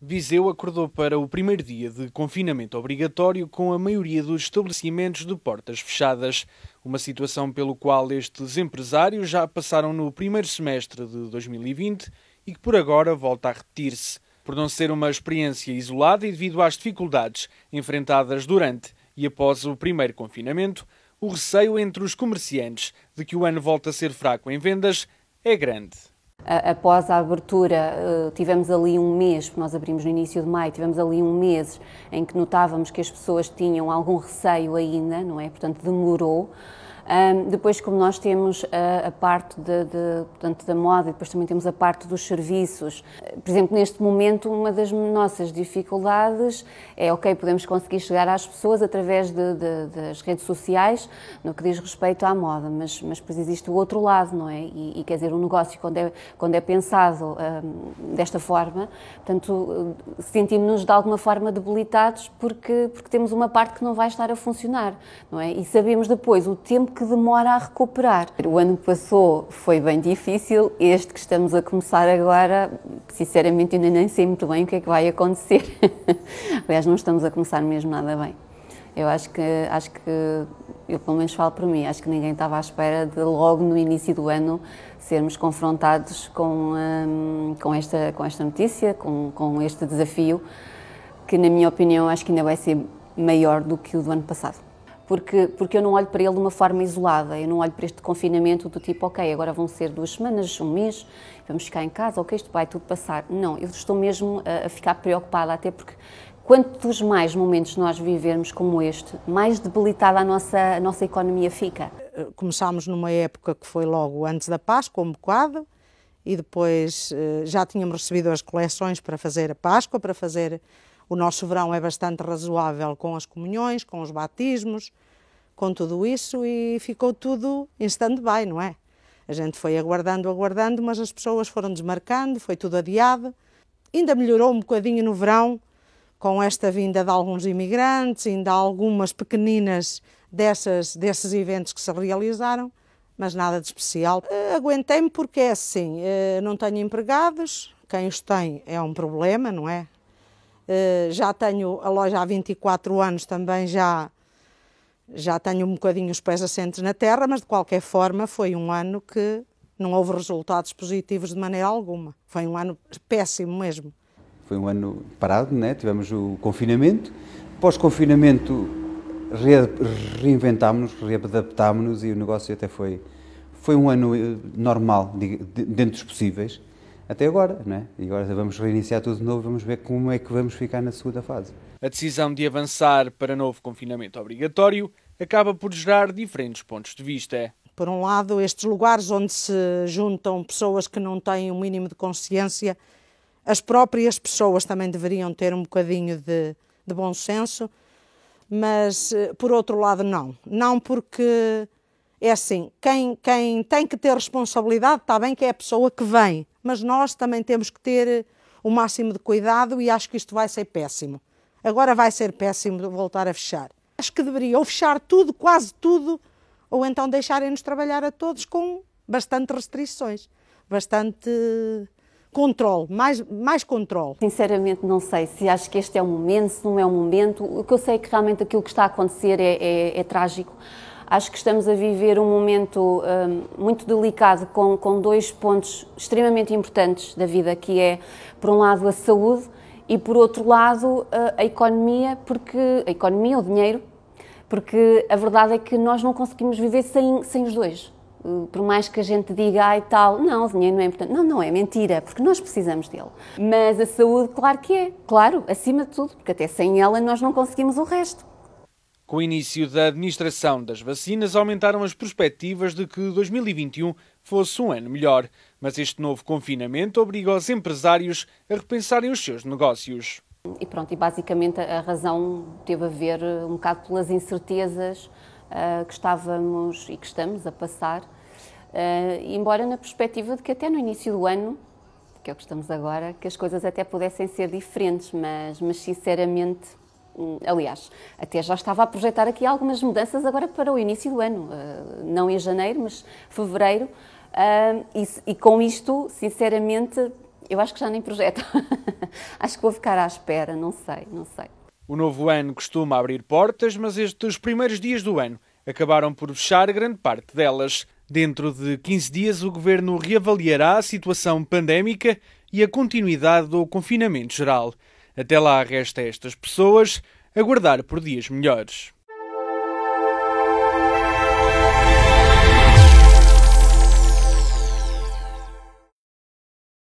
Viseu acordou para o primeiro dia de confinamento obrigatório com a maioria dos estabelecimentos de portas fechadas, uma situação pelo qual estes empresários já passaram no primeiro semestre de 2020 e que por agora volta a repetir-se, por não ser uma experiência isolada e devido às dificuldades enfrentadas durante e após o primeiro confinamento, o receio entre os comerciantes de que o ano volte a ser fraco em vendas é grande após a abertura, eh, tivemos ali um mês, nós abrimos no início de maio, tivemos ali um mês em que notávamos que as pessoas tinham algum receio ainda, não é? Portanto, demorou. Um, depois, como nós temos a, ah, a parte de, de, portanto, da moda, e depois também temos a parte dos serviços. Por exemplo, neste momento, uma das nossas dificuldades é, ok, podemos conseguir chegar às pessoas através de, de, das redes sociais, no que diz respeito à moda, mas, mas pois existe o outro lado, não é? E, e quer dizer, o um negócio, quando é, quando é pensado um, desta forma, portanto, sentimos-nos de alguma forma debilitados porque, porque temos uma parte que não vai estar a funcionar, não é? E sabemos depois o tempo que demora a recuperar. O ano que passou foi bem difícil, este que estamos a começar agora, sinceramente, ainda nem sei muito bem o que é que vai acontecer. Aliás, não estamos a começar mesmo nada bem. Eu acho que, acho que, eu pelo menos falo por mim, acho que ninguém estava à espera de logo no início do ano sermos confrontados com, hum, com, esta, com esta notícia, com, com este desafio, que na minha opinião acho que ainda vai ser maior do que o do ano passado porque, porque eu não olho para ele de uma forma isolada, eu não olho para este confinamento do tipo, ok, agora vão ser duas semanas, um mês, vamos ficar em casa, ok, isto vai tudo passar. Não, eu estou mesmo a, a ficar preocupada, até porque quantos mais momentos nós vivermos como este, mais debilitada a nossa, a nossa economia fica. Eh, começámos numa época que foi logo antes da Páscoa, um bocado, e depois eh, já tínhamos recebido as coleções para fazer a Páscoa, para fazer o nosso verão é bastante razoável com as comunhões, com os batismos, com tudo isso e ficou tudo em stand-by, não é? A gente foi aguardando, aguardando, mas as pessoas foram desmarcando, foi tudo adiado. Ainda melhorou um bocadinho no verão, com esta vinda de alguns imigrantes, ainda algumas pequeninas dessas, desses eventos que se realizaram, mas nada de especial. Eh, aguentei-me porque é assim, eh, não tenho empregados, quem os tem é um problema, não é? Eh, já tenho a loja há 24 anos, também já, já tenho um bocadinho os pés assentes na terra, mas de qualquer forma foi um ano que não houve resultados positivos de maneira alguma. Foi um ano péssimo mesmo. Foi um ano parado, né? tivemos o confinamento. Pós-confinamento re reinventámos-nos, readaptámos-nos e o negócio até foi, foi um ano eh, normal, dentro dos possíveis até agora, né? E agora vamos reiniciar tudo de novo, vamos ver como é que vamos ficar na segunda fase. A decisão de avançar para novo confinamento obrigatório acaba por gerar diferentes pontos de vista. Por um lado, estes lugares onde se juntam pessoas que não têm o um mínimo de consciência, as próprias pessoas também deveriam ter um bocadinho de, de bom senso, mas eh, por outro lado, não. Não porque é assim, quem, quem tem que ter responsabilidade está bem que é a pessoa que vem, mas nós também temos que ter eh, o máximo de cuidado e acho que isto vai ser péssimo. Agora vai ser péssimo voltar a fechar. Acho que deveria ou fechar tudo, quase tudo, ou então deixarem-nos trabalhar a todos com bastante restrições, bastante eh, controle, mais, mais controle. Sinceramente, não sei se acho que este é o momento, se não é o momento. O que eu sei é que realmente aquilo que está a acontecer é, é, é trágico. Acho que estamos a viver um momento um, muito delicado com, com dois pontos extremamente importantes da vida, que é, por um lado, a saúde e, por outro lado, a, a economia, porque a economia, o dinheiro, porque a verdade é que nós não conseguimos viver sem, sem os dois. Por mais que a gente diga, ai tal, não, o dinheiro não é importante. Não, não, é mentira, porque nós precisamos dele. Mas a saúde, claro que é, claro, acima de tudo, porque até sem ela nós não conseguimos o resto. Com o início da administração das vacinas, aumentaram as perspectivas de que 2021 fosse um ano melhor, mas este novo confinamento obriga os empresários a repensarem os seus negócios. E pronto, e basicamente a razão teve a ver eh, um bocado pelas incertezas uh, que estávamos e que estamos a passar, uh, embora na perspectiva de que até no início do ano, que é o que estamos agora, que as coisas até pudessem ser diferentes, mas, mas sinceramente Hum, aliás, até já estava a projetar aqui algumas mudanças agora para o início do ano, uh, não em janeiro, mas fevereiro. Uh, e, com isto, sinceramente, eu acho que já nem projeto. acho que vou ficar à espera, não sei, não sei. O novo ano costuma abrir portas, mas estes primeiros dias do ano acabaram por fechar grande parte delas. Dentro de 15 dias, o governo reavaliará a situação pandémica e a continuidade do confinamento geral. Até lá, resta a estas pessoas aguardar por dias melhores.